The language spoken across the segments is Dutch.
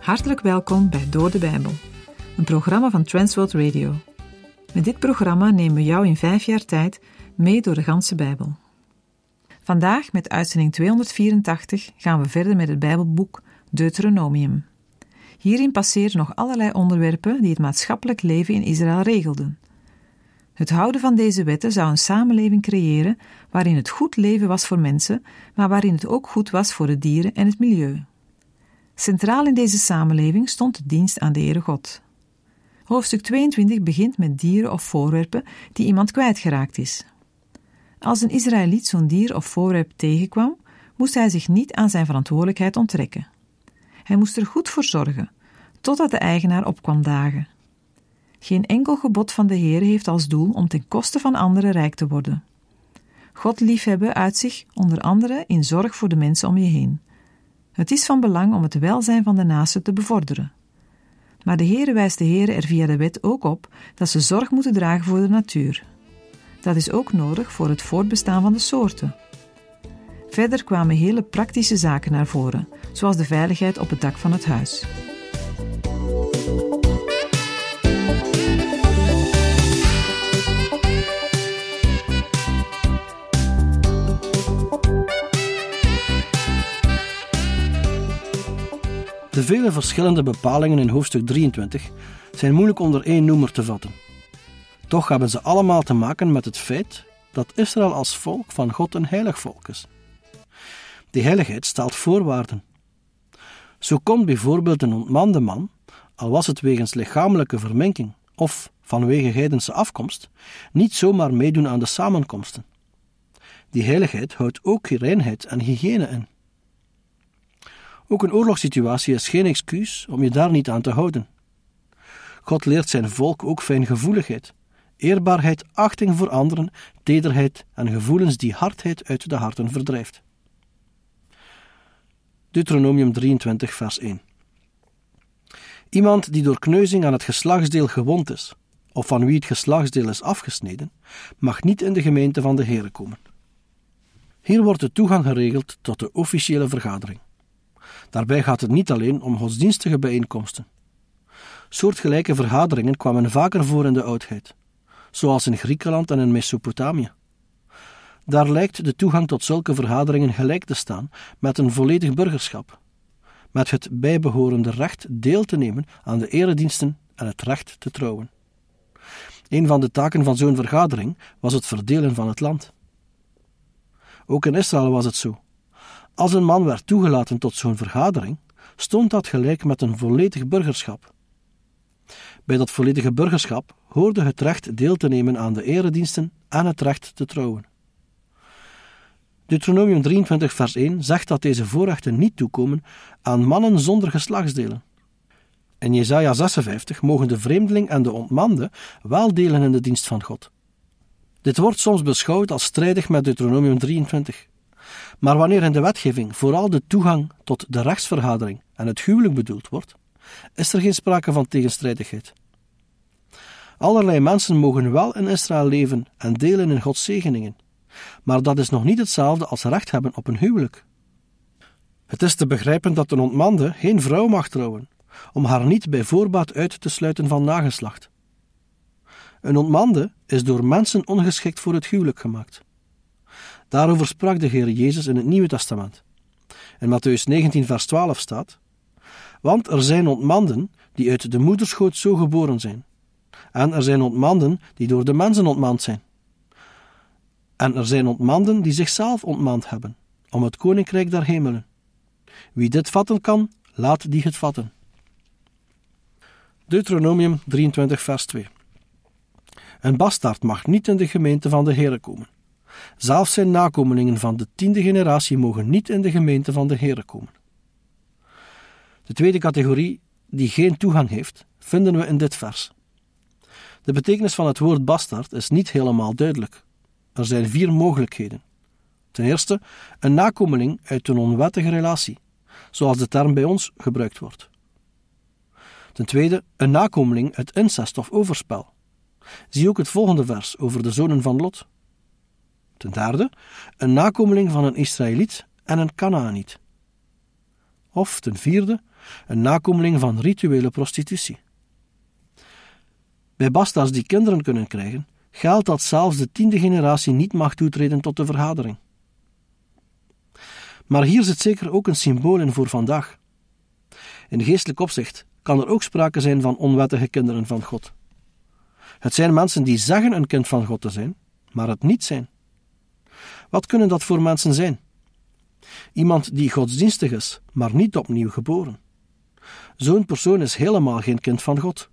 Hartelijk welkom bij Door de Bijbel, een programma van Transworld Radio. Met dit programma nemen we jou in vijf jaar tijd mee door de ganse Bijbel. Vandaag, met uitzending 284, gaan we verder met het Bijbelboek Deuteronomium. Hierin passeren nog allerlei onderwerpen die het maatschappelijk leven in Israël regelden. Het houden van deze wetten zou een samenleving creëren waarin het goed leven was voor mensen, maar waarin het ook goed was voor de dieren en het milieu. Centraal in deze samenleving stond de dienst aan de Heere God. Hoofdstuk 22 begint met dieren of voorwerpen die iemand kwijtgeraakt is. Als een Israëliet zo'n dier of voorwerp tegenkwam, moest hij zich niet aan zijn verantwoordelijkheid onttrekken. Hij moest er goed voor zorgen, totdat de eigenaar opkwam dagen. Geen enkel gebod van de Heer heeft als doel om ten koste van anderen rijk te worden. God liefhebben uit zich onder andere in zorg voor de mensen om je heen. Het is van belang om het welzijn van de naasten te bevorderen. Maar de Heer wijst de Heer er via de wet ook op dat ze zorg moeten dragen voor de natuur. Dat is ook nodig voor het voortbestaan van de soorten. Verder kwamen hele praktische zaken naar voren, zoals de veiligheid op het dak van het huis. De vele verschillende bepalingen in hoofdstuk 23 zijn moeilijk onder één noemer te vatten. Toch hebben ze allemaal te maken met het feit dat Israël als volk van God een heilig volk is. Die heiligheid stelt voorwaarden. Zo kon bijvoorbeeld een ontmande man, al was het wegens lichamelijke verminking of vanwege heidense afkomst, niet zomaar meedoen aan de samenkomsten. Die heiligheid houdt ook reinheid en hygiëne in. Ook een oorlogssituatie is geen excuus om je daar niet aan te houden. God leert zijn volk ook fijngevoeligheid, eerbaarheid, achting voor anderen, tederheid en gevoelens die hardheid uit de harten verdrijft. Deuteronomium 23, vers 1. Iemand die door kneuzing aan het geslachtsdeel gewond is, of van wie het geslachtsdeel is afgesneden, mag niet in de gemeente van de Here komen. Hier wordt de toegang geregeld tot de officiële vergadering. Daarbij gaat het niet alleen om godsdienstige bijeenkomsten. Soortgelijke vergaderingen kwamen vaker voor in de oudheid, zoals in Griekenland en in Mesopotamië. Daar lijkt de toegang tot zulke vergaderingen gelijk te staan met een volledig burgerschap, met het bijbehorende recht deel te nemen aan de erediensten en het recht te trouwen. Een van de taken van zo'n vergadering was het verdelen van het land. Ook in Israël was het zo. Als een man werd toegelaten tot zo'n vergadering, stond dat gelijk met een volledig burgerschap. Bij dat volledige burgerschap hoorde het recht deel te nemen aan de erediensten en het recht te trouwen. Deuteronomium 23, vers 1 zegt dat deze voorrechten niet toekomen aan mannen zonder geslachtsdelen. In Jesaja 56 mogen de vreemdeling en de ontmande wel delen in de dienst van God. Dit wordt soms beschouwd als strijdig met Deuteronomium 23. Maar wanneer in de wetgeving vooral de toegang tot de rechtsvergadering en het huwelijk bedoeld wordt, is er geen sprake van tegenstrijdigheid. Allerlei mensen mogen wel in Israël leven en delen in Gods zegeningen maar dat is nog niet hetzelfde als recht hebben op een huwelijk. Het is te begrijpen dat een ontmande geen vrouw mag trouwen, om haar niet bij voorbaat uit te sluiten van nageslacht. Een ontmande is door mensen ongeschikt voor het huwelijk gemaakt. Daarover sprak de Heer Jezus in het Nieuwe Testament. In Matthäus 19, vers 12 staat: Want er zijn ontmanden die uit de moederschoot zo geboren zijn, en er zijn ontmanden die door de mensen ontmand zijn. En er zijn ontmanden die zichzelf ontmand hebben, om het koninkrijk der hemelen. Wie dit vatten kan, laat die het vatten. Deuteronomium 23, vers 2. Een bastaard mag niet in de gemeente van de Heere komen. Zelfs zijn nakomelingen van de tiende generatie mogen niet in de gemeente van de Heere komen. De tweede categorie, die geen toegang heeft, vinden we in dit vers. De betekenis van het woord bastaard is niet helemaal duidelijk. Er zijn vier mogelijkheden. Ten eerste, een nakomeling uit een onwettige relatie, zoals de term bij ons gebruikt wordt. Ten tweede, een nakomeling uit incest of overspel. Zie ook het volgende vers over de zonen van Lot. Ten derde, een nakomeling van een Israëliet en een Canaaniet. Of ten vierde, een nakomeling van rituele prostitutie. Bij basta's die kinderen kunnen krijgen, geldt dat zelfs de tiende generatie niet mag toetreden tot de vergadering. Maar hier zit zeker ook een symbool in voor vandaag. In geestelijk opzicht kan er ook sprake zijn van onwettige kinderen van God. Het zijn mensen die zeggen een kind van God te zijn, maar het niet zijn. Wat kunnen dat voor mensen zijn? Iemand die godsdienstig is, maar niet opnieuw geboren. Zo'n persoon is helemaal geen kind van God.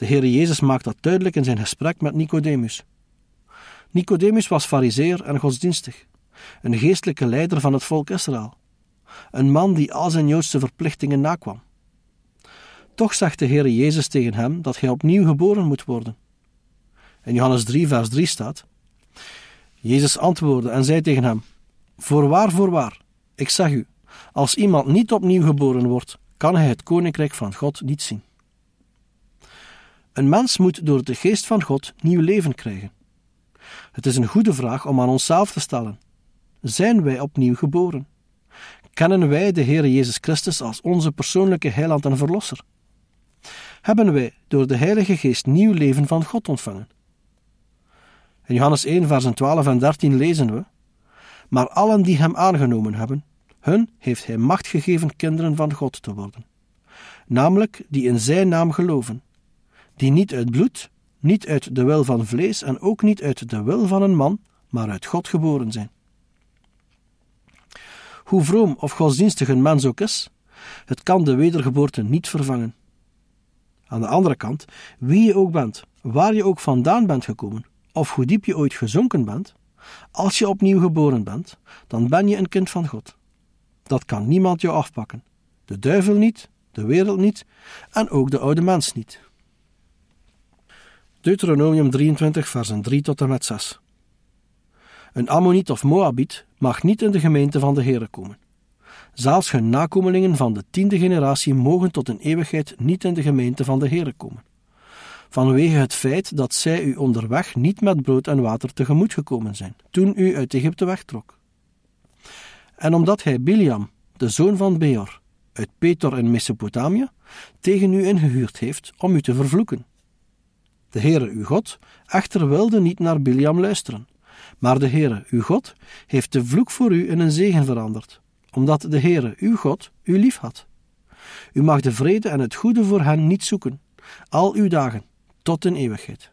De Heere Jezus maakt dat duidelijk in zijn gesprek met Nicodemus. Nicodemus was fariseer en godsdienstig, een geestelijke leider van het volk Israël, een man die al zijn Joodse verplichtingen nakwam. Toch zegt de Heer Jezus tegen hem dat hij opnieuw geboren moet worden. In Johannes 3, vers 3 staat: Jezus antwoordde en zei tegen hem: Voorwaar, voorwaar, ik zeg u, als iemand niet opnieuw geboren wordt, kan hij het koninkrijk van God niet zien. Een mens moet door de geest van God nieuw leven krijgen. Het is een goede vraag om aan onszelf te stellen. Zijn wij opnieuw geboren? Kennen wij de Heer Jezus Christus als onze persoonlijke heiland en verlosser? Hebben wij door de Heilige Geest nieuw leven van God ontvangen? In Johannes 1, versen 12 en 13 lezen we: Maar allen die hem aangenomen hebben, hun heeft hij macht gegeven kinderen van God te worden, namelijk die in zijn naam geloven die niet uit bloed, niet uit de wil van vlees en ook niet uit de wil van een man, maar uit God geboren zijn. Hoe vroom of godsdienstig een mens ook is, het kan de wedergeboorte niet vervangen. Aan de andere kant, wie je ook bent, waar je ook vandaan bent gekomen, of hoe diep je ooit gezonken bent, als je opnieuw geboren bent, dan ben je een kind van God. Dat kan niemand jou afpakken. De duivel niet, de wereld niet en ook de oude mens niet. Deuteronomium 23, versen 3 tot en met 6. Een Ammoniet of Moabiet mag niet in de gemeente van de Heere komen. Zelfs hun nakomelingen van de tiende generatie mogen tot een eeuwigheid niet in de gemeente van de Heere komen. Vanwege het feit dat zij u onderweg niet met brood en water tegemoet gekomen zijn, toen u uit Egypte wegtrok. En omdat hij Biliam, de zoon van Beor, uit Peter in Mesopotamië, tegen u ingehuurd heeft om u te vervloeken de Heere uw God, echter wilde niet naar Biliam luisteren. Maar de Heere uw God heeft de vloek voor u in een zegen veranderd, omdat de Heere uw God u lief had. U mag de vrede en het goede voor hen niet zoeken, al uw dagen, tot in eeuwigheid.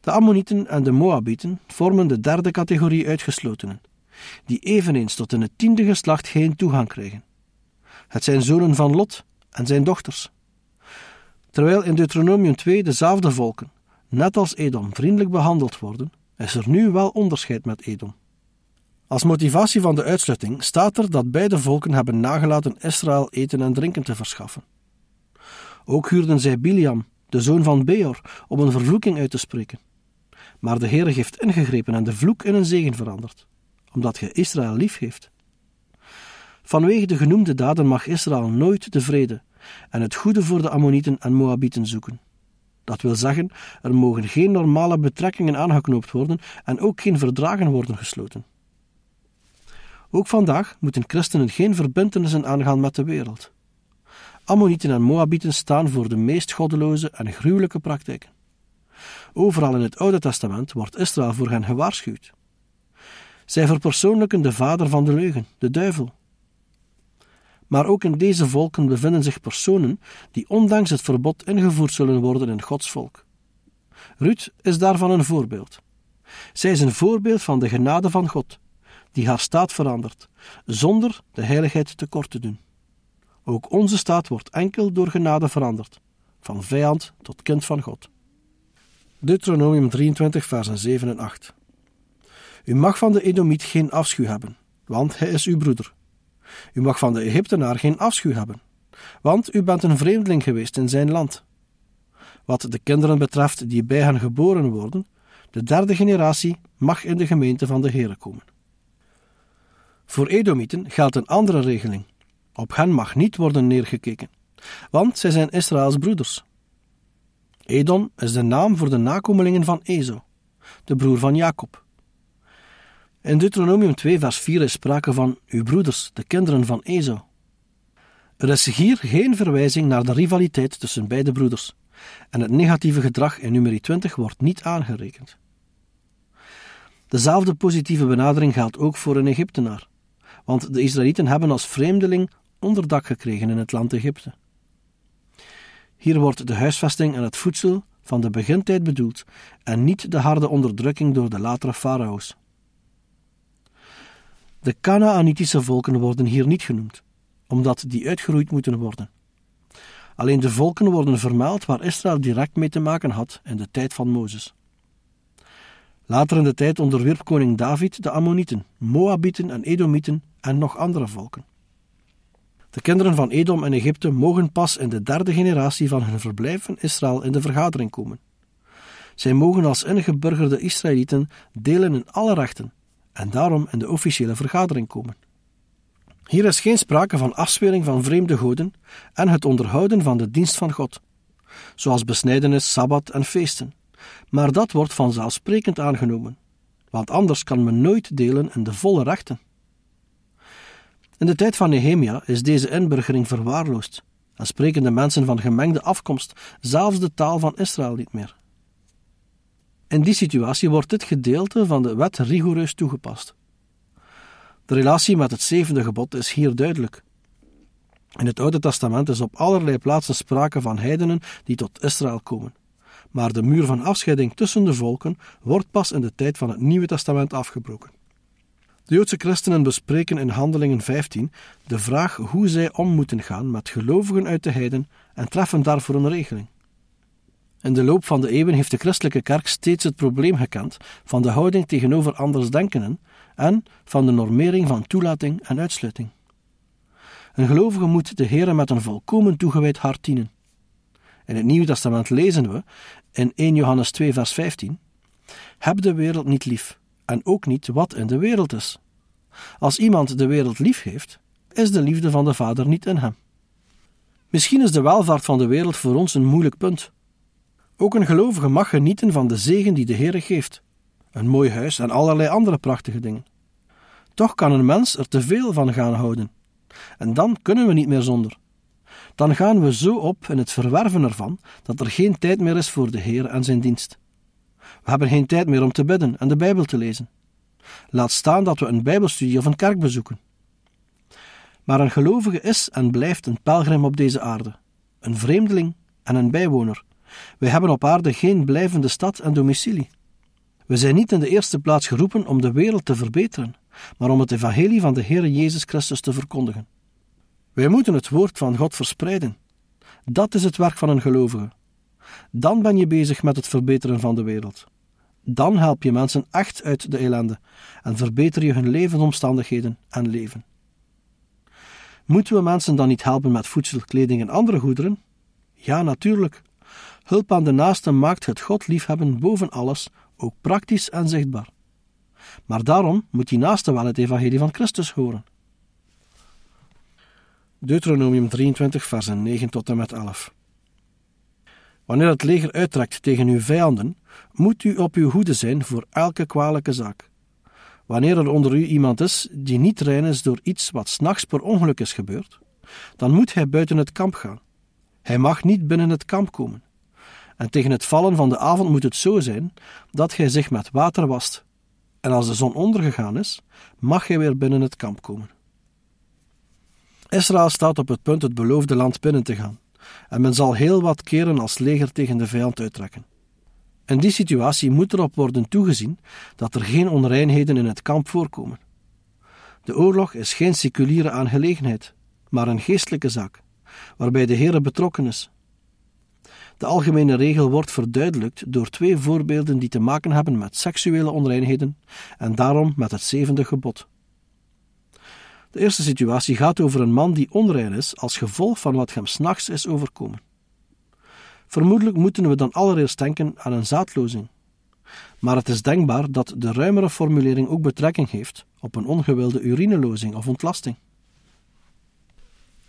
De Ammonieten en de Moabieten vormen de derde categorie uitgeslotenen, die eveneens tot in het tiende geslacht geen toegang kregen. Het zijn zonen van Lot en zijn dochters. Terwijl in Deuteronomium 2 dezelfde volken, net als Edom, vriendelijk behandeld worden, is er nu wel onderscheid met Edom. Als motivatie van de uitsluiting staat er dat beide volken hebben nagelaten Israël eten en drinken te verschaffen. Ook huurden zij Biliam, de zoon van Beor, om een vervloeking uit te spreken. Maar de Heere heeft ingegrepen en de vloek in een zegen veranderd, omdat Gij Israël lief heeft. Vanwege de genoemde daden mag Israël nooit de vrede, en het goede voor de Ammonieten en Moabieten zoeken. Dat wil zeggen, er mogen geen normale betrekkingen aangeknoopt worden en ook geen verdragen worden gesloten. Ook vandaag moeten christenen geen verbintenissen aangaan met de wereld. Ammonieten en Moabieten staan voor de meest goddeloze en gruwelijke praktijken. Overal in het Oude Testament wordt Israël voor hen gewaarschuwd. Zij verpersoonlijken de vader van de leugen, de duivel, maar ook in deze volken bevinden zich personen die ondanks het verbod ingevoerd zullen worden in Gods volk. Ruth is daarvan een voorbeeld. Zij is een voorbeeld van de genade van God, die haar staat verandert, zonder de heiligheid tekort te doen. Ook onze staat wordt enkel door genade veranderd, van vijand tot kind van God. Deuteronomium 23, versen 7 en 8. U mag van de Edomiet geen afschuw hebben, want hij is uw broeder. U mag van de Egyptenaar geen afschuw hebben, want u bent een vreemdeling geweest in zijn land. Wat de kinderen betreft die bij hen geboren worden, de derde generatie mag in de gemeente van de Heere komen. Voor Edomieten geldt een andere regeling. Op hen mag niet worden neergekeken, want zij zijn Israëls broeders. Edom is de naam voor de nakomelingen van Ezo, de broer van Jacob. In Deuteronomium 2, vers 4 is sprake van uw broeders, de kinderen van Ezo. Er is hier geen verwijzing naar de rivaliteit tussen beide broeders, en het negatieve gedrag in nummer 20 wordt niet aangerekend. Dezelfde positieve benadering geldt ook voor een Egyptenaar, want de Israëlieten hebben als vreemdeling onderdak gekregen in het land Egypte. Hier wordt de huisvesting en het voedsel van de begintijd bedoeld en niet de harde onderdrukking door de latere farao's. De Canaanitische volken worden hier niet genoemd, omdat die uitgeroeid moeten worden. Alleen de volken worden vermeld waar Israël direct mee te maken had in de tijd van Mozes. Later in de tijd onderwierp koning David de Ammonieten, Moabieten en Edomieten en nog andere volken. De kinderen van Edom en Egypte mogen pas in de derde generatie van hun verblijf in Israël in de vergadering komen. Zij mogen als ingeburgerde Israëlieten delen in alle rechten, en daarom in de officiële vergadering komen. Hier is geen sprake van afswering van vreemde goden en het onderhouden van de dienst van God, zoals besnijdenis, sabbat en feesten. Maar dat wordt vanzelfsprekend aangenomen, want anders kan men nooit delen in de volle rechten. In de tijd van Nehemia is deze inburgering verwaarloosd en spreken de mensen van gemengde afkomst zelfs de taal van Israël niet meer. In die situatie wordt dit gedeelte van de wet rigoureus toegepast. De relatie met het zevende gebod is hier duidelijk. In het Oude Testament is op allerlei plaatsen sprake van heidenen die tot Israël komen. Maar de muur van afscheiding tussen de volken wordt pas in de tijd van het Nieuwe Testament afgebroken. De Joodse christenen bespreken in Handelingen 15 de vraag hoe zij om moeten gaan met gelovigen uit de heiden en treffen daarvoor een regeling. In de loop van de eeuwen heeft de christelijke kerk steeds het probleem gekend van de houding tegenover andersdenkenden en van de normering van toelating en uitsluiting. Een gelovige moet de Heer met een volkomen toegewijd hart dienen. In het Nieuw Testament lezen we in 1 Johannes 2, vers 15: Heb de wereld niet lief, en ook niet wat in de wereld is. Als iemand de wereld lief heeft, is de liefde van de Vader niet in hem. Misschien is de welvaart van de wereld voor ons een moeilijk punt, ook een gelovige mag genieten van de zegen die de Heer geeft. Een mooi huis en allerlei andere prachtige dingen. Toch kan een mens er te veel van gaan houden. En dan kunnen we niet meer zonder. Dan gaan we zo op in het verwerven ervan dat er geen tijd meer is voor de Heer en zijn dienst. We hebben geen tijd meer om te bidden en de Bijbel te lezen. Laat staan dat we een Bijbelstudie of een kerk bezoeken. Maar een gelovige is en blijft een pelgrim op deze aarde, een vreemdeling en een bijwoner, wij hebben op aarde geen blijvende stad en domicilie. We zijn niet in de eerste plaats geroepen om de wereld te verbeteren, maar om het evangelie van de Heer Jezus Christus te verkondigen. Wij moeten het woord van God verspreiden. Dat is het werk van een gelovige. Dan ben je bezig met het verbeteren van de wereld. Dan help je mensen echt uit de ellende en verbeter je hun levensomstandigheden en leven. Moeten we mensen dan niet helpen met voedsel, kleding en andere goederen? Ja, natuurlijk. Hulp aan de naasten maakt het God liefhebben boven alles ook praktisch en zichtbaar. Maar daarom moet die naaste wel het evangelie van Christus horen. Deuteronomium 23 versen 9 tot en met 11 Wanneer het leger uittrekt tegen uw vijanden, moet u op uw hoede zijn voor elke kwalijke zaak. Wanneer er onder u iemand is die niet rein is door iets wat s'nachts per ongeluk is gebeurd, dan moet hij buiten het kamp gaan. Hij mag niet binnen het kamp komen. En tegen het vallen van de avond moet het zo zijn dat gij zich met water wast. En als de zon ondergegaan is, mag gij weer binnen het kamp komen. Israël staat op het punt het beloofde land binnen te gaan, en men zal heel wat keren als leger tegen de vijand uittrekken. In die situatie moet erop worden toegezien dat er geen onreinheden in het kamp voorkomen. De oorlog is geen seculiere aangelegenheid, maar een geestelijke zaak, waarbij de Heer betrokken is de algemene regel wordt verduidelijkt door twee voorbeelden die te maken hebben met seksuele onreinheden en daarom met het zevende gebod. De eerste situatie gaat over een man die onrein is als gevolg van wat hem s'nachts is overkomen. Vermoedelijk moeten we dan allereerst denken aan een zaadlozing. Maar het is denkbaar dat de ruimere formulering ook betrekking heeft op een ongewilde urinelozing of ontlasting.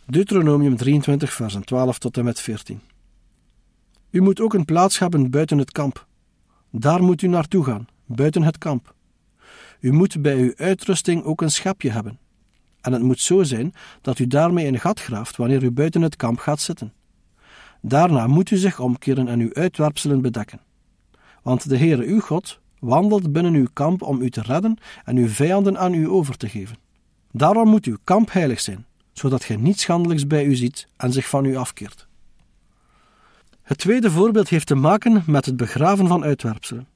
Deuteronomium 23, versen 12 tot en met 14. U moet ook een plaats hebben buiten het kamp. Daar moet u naartoe gaan, buiten het kamp. U moet bij uw uitrusting ook een schapje hebben. En het moet zo zijn dat u daarmee een gat graaft wanneer u buiten het kamp gaat zitten. Daarna moet u zich omkeren en uw uitwerpselen bedekken. Want de Heere uw God wandelt binnen uw kamp om u te redden en uw vijanden aan u over te geven. Daarom moet uw kamp heilig zijn, zodat gij niets schandelijks bij u ziet en zich van u afkeert. Het tweede voorbeeld heeft te maken met het begraven van uitwerpselen.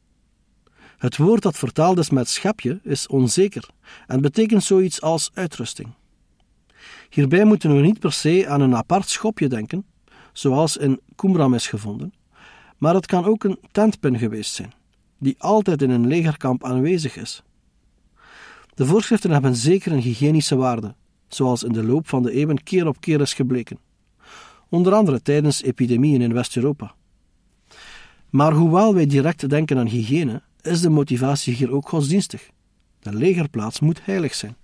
Het woord dat vertaald is met schepje is onzeker en betekent zoiets als uitrusting. Hierbij moeten we niet per se aan een apart schopje denken, zoals in Koemram is gevonden, maar het kan ook een tentpin geweest zijn, die altijd in een legerkamp aanwezig is. De voorschriften hebben zeker een hygiënische waarde, zoals in de loop van de eeuwen keer op keer is gebleken onder andere tijdens epidemieën in West-Europa. Maar hoewel wij direct denken aan hygiëne, is de motivatie hier ook godsdienstig. De legerplaats moet heilig zijn.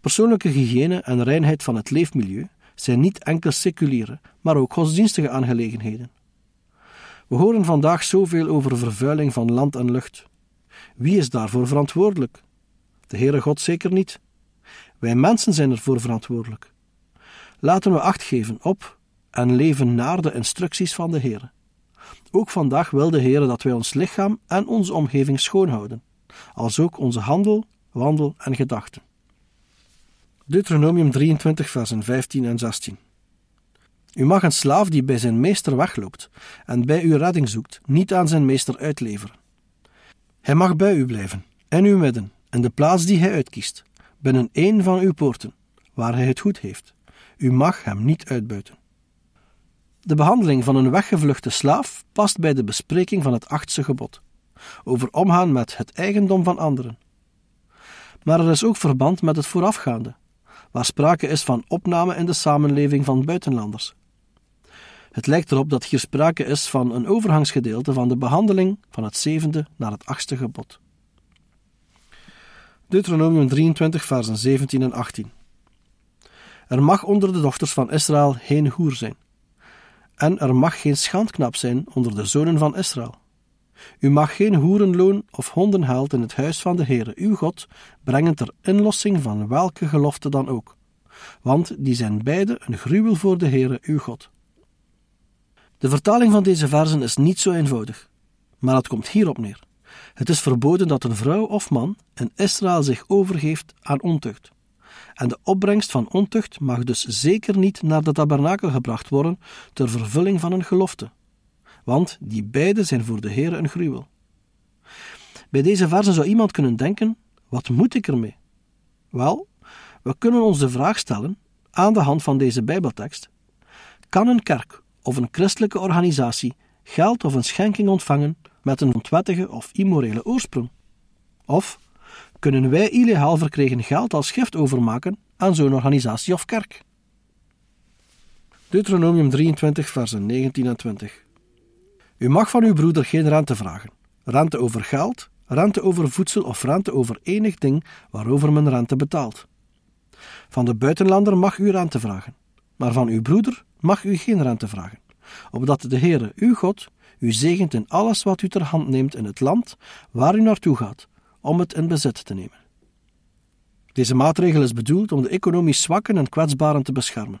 Persoonlijke hygiëne en reinheid van het leefmilieu zijn niet enkel seculiere, maar ook godsdienstige aangelegenheden. We horen vandaag zoveel over vervuiling van land en lucht. Wie is daarvoor verantwoordelijk? De Heere God zeker niet. Wij mensen zijn ervoor verantwoordelijk. Laten we acht geven op en leven naar de instructies van de Heer. Ook vandaag wil de Heer dat wij ons lichaam en onze omgeving schoonhouden, als ook onze handel, wandel en gedachten. Deuteronomium 23, versen 15 en 16. U mag een slaaf die bij zijn meester wegloopt en bij u redding zoekt, niet aan zijn meester uitleveren. Hij mag bij u blijven, in uw midden, in de plaats die hij uitkiest, binnen één van uw poorten, waar hij het goed heeft. U mag hem niet uitbuiten. De behandeling van een weggevluchte slaaf past bij de bespreking van het achtste gebod over omgaan met het eigendom van anderen. Maar er is ook verband met het voorafgaande, waar sprake is van opname in de samenleving van buitenlanders. Het lijkt erop dat hier sprake is van een overgangsgedeelte van de behandeling van het zevende naar het achtste gebod. Deuteronomium 23, versen 17 en 18. Er mag onder de dochters van Israël geen hoer zijn. En er mag geen schandknap zijn onder de zonen van Israël. U mag geen hoerenloon of hondenhaalt in het huis van de Heere uw God brengen ter inlossing van welke gelofte dan ook, want die zijn beide een gruwel voor de Heere uw God. De vertaling van deze verzen is niet zo eenvoudig, maar het komt hierop neer. Het is verboden dat een vrouw of man in Israël zich overgeeft aan ontucht en de opbrengst van ontucht mag dus zeker niet naar de tabernakel gebracht worden ter vervulling van een gelofte, want die beide zijn voor de Heer een gruwel. Bij deze verzen zou iemand kunnen denken: wat moet ik ermee? Wel, we kunnen ons de vraag stellen, aan de hand van deze Bijbeltekst: kan een kerk of een christelijke organisatie geld of een schenking ontvangen met een ontwettige of immorele oorsprong? Of kunnen wij illegaal verkregen geld als gift overmaken aan zo'n organisatie of kerk. Deuteronomium 23, versen 19 en 20. U mag van uw broeder geen rente vragen. Rente over geld, rente over voedsel of rente over enig ding waarover men rente betaalt. Van de buitenlander mag u rente vragen, maar van uw broeder mag u geen rente vragen, opdat de Heere, uw God, u zegent in alles wat u ter hand neemt in het land waar u naartoe gaat, om het in bezit te nemen. Deze maatregel is bedoeld om de economisch zwakken en kwetsbaren te beschermen,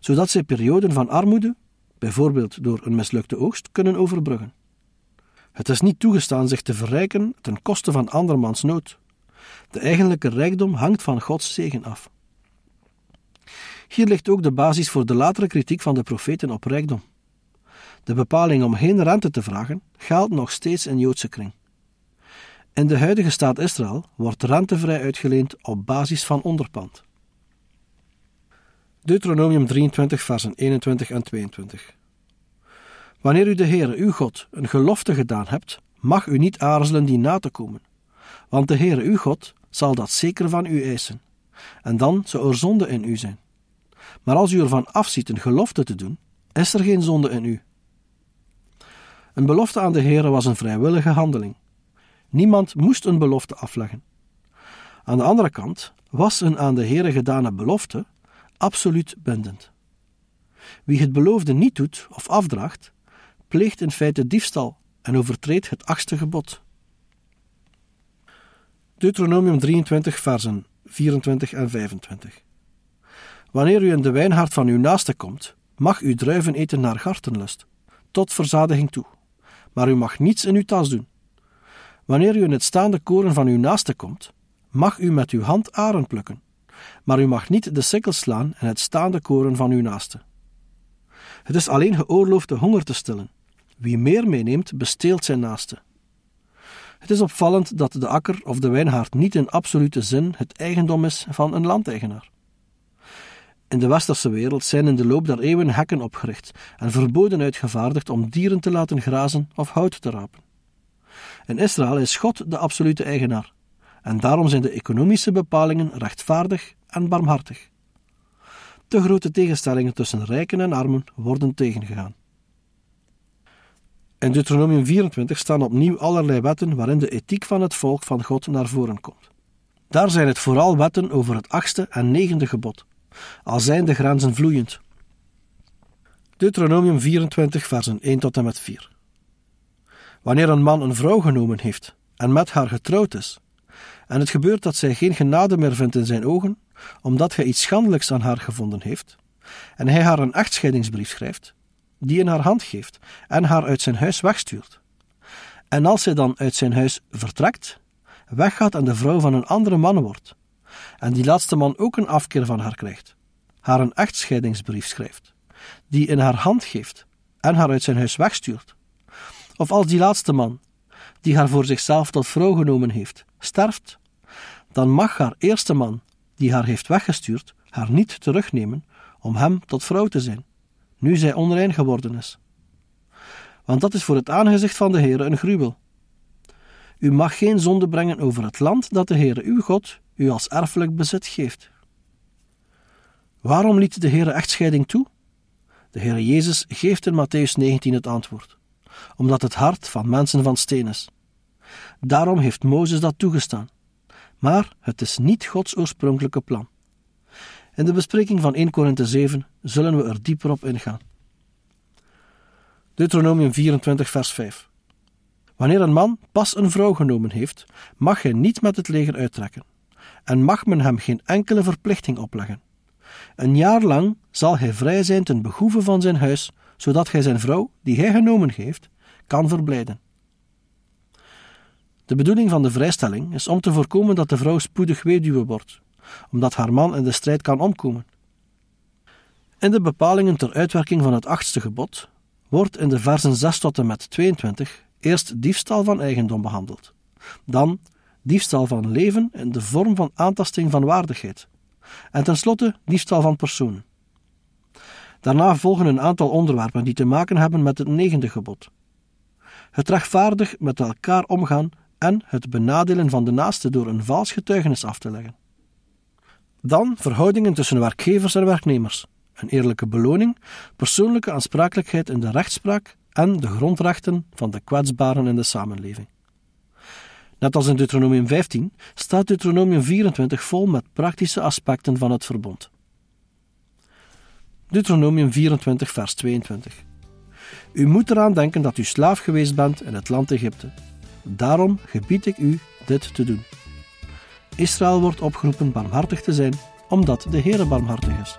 zodat zij perioden van armoede, bijvoorbeeld door een mislukte oogst, kunnen overbruggen. Het is niet toegestaan zich te verrijken ten koste van andermans nood. De eigenlijke rijkdom hangt van Gods zegen af. Hier ligt ook de basis voor de latere kritiek van de profeten op rijkdom. De bepaling om geen rente te vragen geldt nog steeds in Joodse kring. In de huidige staat Israël wordt rentevrij uitgeleend op basis van onderpand. Deuteronomium 23, versen 21 en 22. Wanneer u de Heere, uw God, een gelofte gedaan hebt, mag u niet aarzelen die na te komen. Want de Heere, uw God, zal dat zeker van u eisen. En dan zou er zonde in u zijn. Maar als u ervan afziet een gelofte te doen, is er geen zonde in u. Een belofte aan de Heere was een vrijwillige handeling. Niemand moest een belofte afleggen. Aan de andere kant was een aan de Heere gedane belofte absoluut bindend. Wie het beloofde niet doet of afdraagt, pleegt in feite diefstal en overtreedt het achtste gebod. Deuteronomium 23, versen 24 en 25. Wanneer u in de wijnhaard van uw naaste komt, mag u druiven eten naar gartenlust, tot verzadiging toe, maar u mag niets in uw tas doen Wanneer u in het staande koren van uw naaste komt, mag u met uw hand aren plukken, maar u mag niet de sikkel slaan in het staande koren van uw naaste. Het is alleen geoorloofd de honger te stillen. Wie meer meeneemt, besteelt zijn naaste. Het is opvallend dat de akker of de wijnhaard niet in absolute zin het eigendom is van een landeigenaar. In de westerse wereld zijn in de loop der eeuwen hekken opgericht en verboden uitgevaardigd om dieren te laten grazen of hout te rapen. In Israël is God de absolute eigenaar. En daarom zijn de economische bepalingen rechtvaardig en barmhartig. De grote tegenstellingen tussen rijken en armen worden tegengegaan. In Deuteronomium 24 staan opnieuw allerlei wetten waarin de ethiek van het volk van God naar voren komt. Daar zijn het vooral wetten over het achtste en negende gebod, al zijn de grenzen vloeiend. Deuteronomium 24, versen 1 tot en met 4 wanneer een man een vrouw genomen heeft en met haar getrouwd is, en het gebeurt dat zij geen genade meer vindt in zijn ogen, omdat hij iets schandelijks aan haar gevonden heeft, en hij haar een echtscheidingsbrief schrijft, die in haar hand geeft en haar uit zijn huis wegstuurt. En als zij dan uit zijn huis vertrekt, weggaat en de vrouw van een andere man wordt, en die laatste man ook een afkeer van haar krijgt, haar een echtscheidingsbrief schrijft, die in haar hand geeft en haar uit zijn huis wegstuurt, of als die laatste man, die haar voor zichzelf tot vrouw genomen heeft, sterft, dan mag haar eerste man, die haar heeft weggestuurd, haar niet terugnemen om hem tot vrouw te zijn, nu zij onrein geworden is. Want dat is voor het aangezicht van de Heere een gruwel. U mag geen zonde brengen over het land dat de Heere uw God u als erfelijk bezit geeft. Waarom liet de Heere echtscheiding toe? De Heere Jezus geeft in Matthäus 19 het antwoord omdat het hart van mensen van steen is. Daarom heeft Mozes dat toegestaan. Maar het is niet Gods oorspronkelijke plan. In de bespreking van 1 Korinthe 7 zullen we er dieper op ingaan. Deuteronomium 24, vers 5. Wanneer een man pas een vrouw genomen heeft, mag hij niet met het leger uittrekken, en mag men hem geen enkele verplichting opleggen. Een jaar lang zal hij vrij zijn ten behoeve van zijn huis, zodat hij zijn vrouw, die hij genomen heeft, kan verblijden. De bedoeling van de vrijstelling is om te voorkomen dat de vrouw spoedig weduwe wordt, omdat haar man in de strijd kan omkomen. In de bepalingen ter uitwerking van het achtste gebod wordt in de versen 6 tot en met 22 eerst diefstal van eigendom behandeld, dan diefstal van leven in de vorm van aantasting van waardigheid en tenslotte diefstal van persoon. Daarna volgen een aantal onderwerpen die te maken hebben met het negende gebod. Het rechtvaardig met elkaar omgaan en het benadelen van de naaste door een vals getuigenis af te leggen. Dan verhoudingen tussen werkgevers en werknemers, een eerlijke beloning, persoonlijke aansprakelijkheid in de rechtspraak en de grondrechten van de kwetsbaren in de samenleving. Net als in Deuteronomium 15 staat Deuteronomium 24 vol met praktische aspecten van het verbond. Deuteronomium 24, vers 22. U moet eraan denken dat u slaaf geweest bent in het land Egypte. Daarom gebied ik u dit te doen. Israël wordt opgeroepen barmhartig te zijn, omdat de Heer barmhartig is.